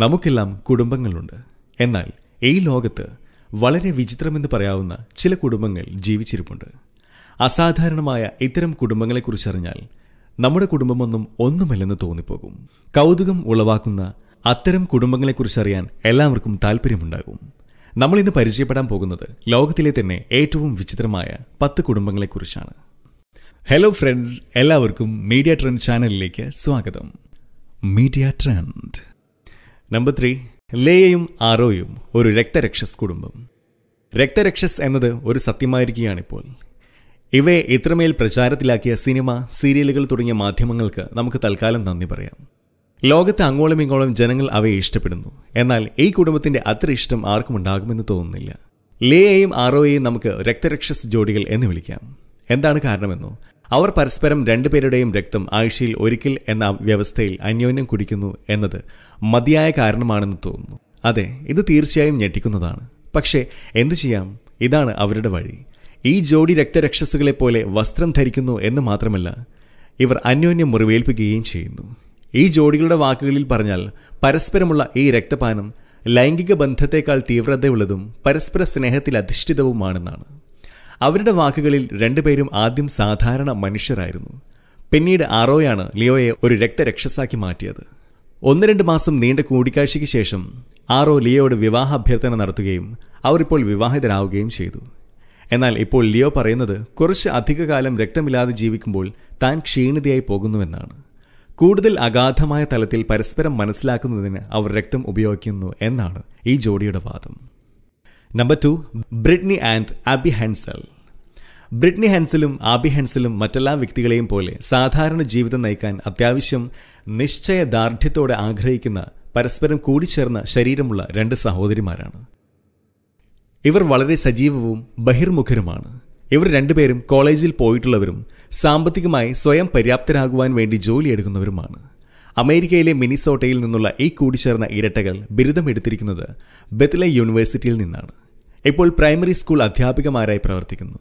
നമുക്കെല്ലാം കുടുംബങ്ങളുണ്ട് എന്നാൽ ഈ ലോകത്ത് വളരെ വിചിത്രമെന്ന് പറയാവുന്ന ചില കുടുംബങ്ങൾ ജീവിച്ചിരിപ്പുണ്ട് അസാധാരണമായ ഇത്തരം കുടുംബങ്ങളെക്കുറിച്ചറിഞ്ഞാൽ നമ്മുടെ കുടുംബമൊന്നും ഒന്നുമല്ലെന്ന് തോന്നിപ്പോകും കൗതുകം ഉളവാക്കുന്ന അത്തരം കുടുംബങ്ങളെക്കുറിച്ചറിയാൻ എല്ലാവർക്കും താല്പര്യമുണ്ടാകും നമ്മളിന്ന് പരിചയപ്പെടാൻ പോകുന്നത് ലോകത്തിലെ തന്നെ ഏറ്റവും വിചിത്രമായ പത്ത് കുടുംബങ്ങളെക്കുറിച്ചാണ് ഹലോ ഫ്രണ്ട്സ് എല്ലാവർക്കും മീഡിയ ട്രെൻഡ് ചാനലിലേക്ക് സ്വാഗതം മീഡിയ ട്രെൻഡ് നമ്പർ ത്രീ ലേയയും ആറോയും ഒരു രക്തരക്ഷസ് കുടുംബം രക്തരക്ഷസ് എന്നത് ഒരു സത്യമായിരിക്കുകയാണിപ്പോൾ ഇവയെ ഇത്രമേൽ പ്രചാരത്തിലാക്കിയ സിനിമ സീരിയലുകൾ തുടങ്ങിയ മാധ്യമങ്ങൾക്ക് നമുക്ക് തൽക്കാലം നന്ദി പറയാം ലോകത്ത് അങ്ങോളം ഇങ്ങോളം ജനങ്ങൾ അവയെ ഇഷ്ടപ്പെടുന്നു എന്നാൽ ഈ കുടുംബത്തിന്റെ അത്ര ഇഷ്ടം ആർക്കും ഉണ്ടാകുമെന്ന് തോന്നുന്നില്ല ലേയെയും ആറോയെയും നമുക്ക് രക്തരക്ഷസ് ജോഡികൾ എന്ന് വിളിക്കാം എന്താണ് കാരണമെന്നോ അവർ പരസ്പരം രണ്ടുപേരുടെയും രക്തം ആഴ്ചയിൽ ഒരിക്കൽ എന്ന വ്യവസ്ഥയിൽ അന്യോന്യം കുടിക്കുന്നു എന്നത് മതിയായ കാരണമാണെന്ന് തോന്നുന്നു അതെ ഇത് തീർച്ചയായും ഞെട്ടിക്കുന്നതാണ് പക്ഷേ എന്തു ചെയ്യാം ഇതാണ് അവരുടെ വഴി ഈ ജോഡി രക്തരക്ഷസുകളെ പോലെ വസ്ത്രം ധരിക്കുന്നു എന്ന് മാത്രമല്ല ഇവർ അന്യോന്യം മുറിവേൽപ്പിക്കുകയും ചെയ്യുന്നു ഈ ജോഡികളുടെ വാക്കുകളിൽ പറഞ്ഞാൽ പരസ്പരമുള്ള ഈ രക്തപാനം ലൈംഗിക ബന്ധത്തെക്കാൾ തീവ്രതയുള്ളതും പരസ്പര സ്നേഹത്തിൽ അധിഷ്ഠിതവുമാണെന്നാണ് അവരുടെ വാക്കുകളിൽ രണ്ടുപേരും ആദ്യം സാധാരണ മനുഷ്യരായിരുന്നു പിന്നീട് ആറോയാണ് ലിയോയെ ഒരു രക്തരക്ഷസാക്കി മാറ്റിയത് ഒന്ന് രണ്ട് മാസം നീണ്ട കൂടിക്കാഴ്ചയ്ക്ക് ശേഷം ആറോ ലിയോയുടെ വിവാഹ അഭ്യർത്ഥന നടത്തുകയും അവർ ഇപ്പോൾ വിവാഹിതരാവുകയും ചെയ്തു എന്നാൽ ഇപ്പോൾ ലിയോ പറയുന്നത് കുറച്ച് അധികകാലം രക്തമില്ലാതെ ജീവിക്കുമ്പോൾ താൻ ക്ഷീണിതയായി പോകുന്നുവെന്നാണ് കൂടുതൽ അഗാധമായ തലത്തിൽ പരസ്പരം മനസ്സിലാക്കുന്നതിന് അവർ രക്തം ഉപയോഗിക്കുന്നു എന്നാണ് ഈ ജോഡിയുടെ വാദം number two Britney and Abby Hensel Britney ഹെൻസലും ആബി ഹെൻസലും മറ്റെല്ലാ വ്യക്തികളെയും പോലെ സാധാരണ ജീവിതം നയിക്കാൻ അത്യാവശ്യം നിശ്ചയദാർഢ്യത്തോടെ ആഗ്രഹിക്കുന്ന പരസ്പരം കൂടിച്ചേർന്ന ശരീരമുള്ള രണ്ട് സഹോദരിമാരാണ് ഇവർ വളരെ സജീവവും ബഹിർമുഖരുമാണ് ഇവർ രണ്ടുപേരും കോളേജിൽ പോയിട്ടുള്ളവരും സാമ്പത്തികമായി സ്വയം പര്യാപ്തരാകുവാൻ വേണ്ടി ജോലിയെടുക്കുന്നവരുമാണ് അമേരിക്കയിലെ മിനിസോട്ടയിൽ നിന്നുള്ള ഈ കൂടിച്ചേർന്ന ഇരട്ടകൾ ബിരുദം എടുത്തിരിക്കുന്നത് ബെത്ലെ യൂണിവേഴ്സിറ്റിയിൽ നിന്നാണ് ഇപ്പോൾ പ്രൈമറി സ്കൂൾ അധ്യാപികമാരായി പ്രവർത്തിക്കുന്നു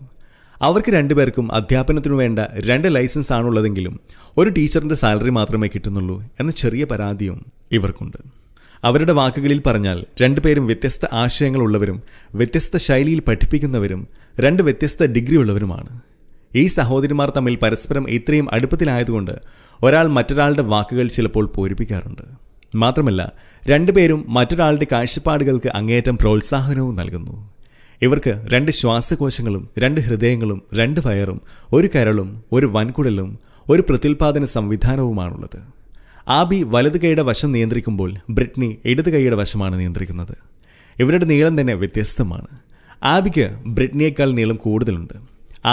അവർക്ക് രണ്ടുപേർക്കും അധ്യാപനത്തിനു വേണ്ട രണ്ട് ലൈസൻസ് ആണുള്ളതെങ്കിലും ഒരു ടീച്ചറിൻ്റെ സാലറി മാത്രമേ കിട്ടുന്നുള്ളൂ എന്ന ചെറിയ പരാതിയും ഇവർക്കുണ്ട് അവരുടെ വാക്കുകളിൽ പറഞ്ഞാൽ രണ്ടുപേരും വ്യത്യസ്ത ആശയങ്ങളുള്ളവരും വ്യത്യസ്ത ശൈലിയിൽ പഠിപ്പിക്കുന്നവരും രണ്ട് വ്യത്യസ്ത ഡിഗ്രി ഉള്ളവരുമാണ് ഈ സഹോദരിമാർ തമ്മിൽ പരസ്പരം ഇത്രയും അടുപ്പത്തിലായതുകൊണ്ട് ഒരാൾ മറ്റൊരാളുടെ വാക്കുകൾ ചിലപ്പോൾ പൂരിപ്പിക്കാറുണ്ട് മാത്രമല്ല രണ്ടുപേരും മറ്റൊരാളുടെ കാഴ്ചപ്പാടുകൾക്ക് അങ്ങേയറ്റം പ്രോത്സാഹനവും നൽകുന്നു ഇവർക്ക് രണ്ട് ശ്വാസകോശങ്ങളും രണ്ട് ഹൃദയങ്ങളും രണ്ട് വയറും ഒരു കരളും ഒരു വൻകുടലും ഒരു പ്രത്യുൽപാദന സംവിധാനവുമാണുള്ളത് ആബി വലതു കൈയുടെ വശം നിയന്ത്രിക്കുമ്പോൾ ബ്രിട്നി ഇടത് കൈയുടെ വശമാണ് നിയന്ത്രിക്കുന്നത് ഇവരുടെ നീളം തന്നെ വ്യത്യസ്തമാണ് ആബിക്ക് ബ്രിട്നിയേക്കാൾ നീളം കൂടുതലുണ്ട്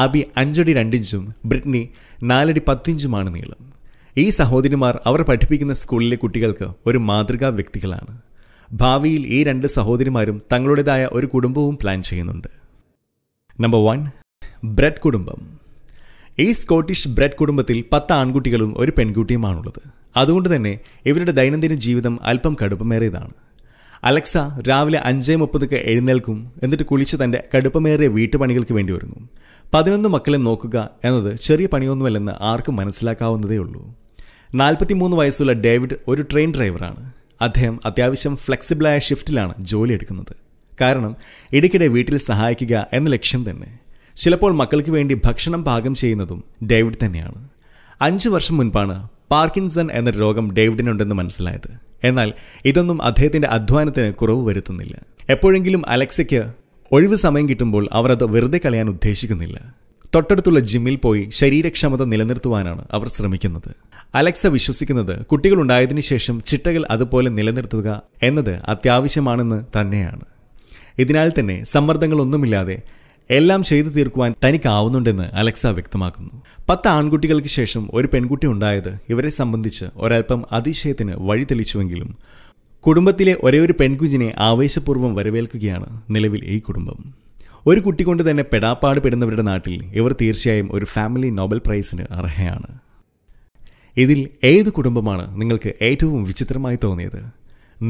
ആബി അഞ്ചടി രണ്ടിഞ്ചും ബ്രിട്നി നാലടി പത്തിഞ്ചുമാണ് നീളം ഈ സഹോദരിമാർ അവർ പഠിപ്പിക്കുന്ന സ്കൂളിലെ കുട്ടികൾക്ക് ഒരു മാതൃകാ വ്യക്തികളാണ് ഭാവിയിൽ ഈ രണ്ട് സഹോദരിമാരും തങ്ങളുടേതായ ഒരു കുടുംബവും പ്ലാൻ ചെയ്യുന്നുണ്ട് നമ്പർ വൺ ബ്രെഡ് കുടുംബം ഈ സ്കോട്ടിഷ് ബ്രെഡ് കുടുംബത്തിൽ പത്ത് ആൺകുട്ടികളും ഒരു പെൺകുട്ടിയുമാണുള്ളത് അതുകൊണ്ട് തന്നെ ഇവരുടെ ദൈനംദിന ജീവിതം അല്പം കടുപ്പമേറിയതാണ് അലക്സ രാവിലെ അഞ്ചേ മുപ്പതൊക്കെ എഴുന്നേൽക്കും എന്നിട്ട് കുളിച്ച് തൻ്റെ കടുപ്പമേറിയ വീട്ടുപണികൾക്ക് വേണ്ടി ഒരുങ്ങും പതിനൊന്ന് മക്കളെ നോക്കുക എന്നത് ചെറിയ പണിയൊന്നുമല്ലെന്ന് ആർക്കും മനസ്സിലാക്കാവുന്നതേ ഉള്ളൂ നാൽപ്പത്തിമൂന്ന് വയസ്സുള്ള ഡേവിഡ് ഒരു ട്രെയിൻ ഡ്രൈവറാണ് അദ്ദേഹം അത്യാവശ്യം ഫ്ലെക്സിബിളായ ഷിഫ്റ്റിലാണ് ജോലി എടുക്കുന്നത് കാരണം ഇടയ്ക്കിടെ വീട്ടിൽ സഹായിക്കുക എന്ന ലക്ഷ്യം തന്നെ ചിലപ്പോൾ മക്കൾക്ക് വേണ്ടി ഭക്ഷണം പാകം ചെയ്യുന്നതും ഡേവിഡ് തന്നെയാണ് അഞ്ച് വർഷം മുൻപാണ് പാർക്കിൻസൺ എന്ന രോഗം ഡേവിഡിനുണ്ടെന്ന് മനസ്സിലായത് എന്നാൽ ഇതൊന്നും അദ്ദേഹത്തിന്റെ അധ്വാനത്തിന് കുറവ് വരുത്തുന്നില്ല എപ്പോഴെങ്കിലും അലക്സയ്ക്ക് ഒഴിവ് സമയം കിട്ടുമ്പോൾ അവർ അത് വെറുതെ കളയാൻ ഉദ്ദേശിക്കുന്നില്ല തൊട്ടടുത്തുള്ള ജിമ്മിൽ പോയി ശരീരക്ഷമത നിലനിർത്തുവാനാണ് അവർ ശ്രമിക്കുന്നത് അലക്സ വിശ്വസിക്കുന്നത് കുട്ടികൾ ശേഷം ചിട്ടകൾ അതുപോലെ നിലനിർത്തുക എന്നത് അത്യാവശ്യമാണെന്ന് തന്നെയാണ് ഇതിനാൽ തന്നെ സമ്മർദ്ദങ്ങളൊന്നുമില്ലാതെ എല്ലാം ചെയ്തു തീർക്കുവാൻ തനിക്കാവുന്നുണ്ടെന്ന് അലക്സ വ്യക്തമാക്കുന്നു പത്ത് ആൺകുട്ടികൾക്ക് ശേഷം ഒരു പെൺകുട്ടി ഉണ്ടായത് ഇവരെ സംബന്ധിച്ച് ഒരൽപ്പം അതിശയത്തിന് വഴി തെളിച്ചുവെങ്കിലും കുടുംബത്തിലെ ഒരേ ഒരു പെൺകുഞ്ഞിനെ ആവേശപൂർവ്വം വരവേൽക്കുകയാണ് നിലവിൽ ഈ കുടുംബം ഒരു കുട്ടി കൊണ്ട് തന്നെ പെടാപ്പാട് പെടുന്നവരുടെ നാട്ടിൽ ഇവർ തീർച്ചയായും ഒരു ഫാമിലി നോബൽ പ്രൈസിന് അർഹയാണ് ഇതിൽ ഏത് കുടുംബമാണ് നിങ്ങൾക്ക് ഏറ്റവും വിചിത്രമായി തോന്നിയത്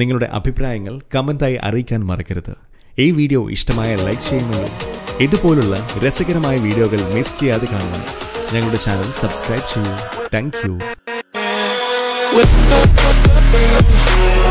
നിങ്ങളുടെ അഭിപ്രായങ്ങൾ കമൻറ്റായി അറിയിക്കാൻ മറക്കരുത് ഈ വീഡിയോ ഇഷ്ടമായ ലൈക്ക് ചെയ്യുന്നുള്ളൂ ഇതുപോലുള്ള രസകരമായ വീഡിയോകൾ മിസ് ചെയ്യാതെ കാണാൻ ഞങ്ങളുടെ ചാനൽ സബ്സ്ക്രൈബ് ചെയ്യൂ താങ്ക് യു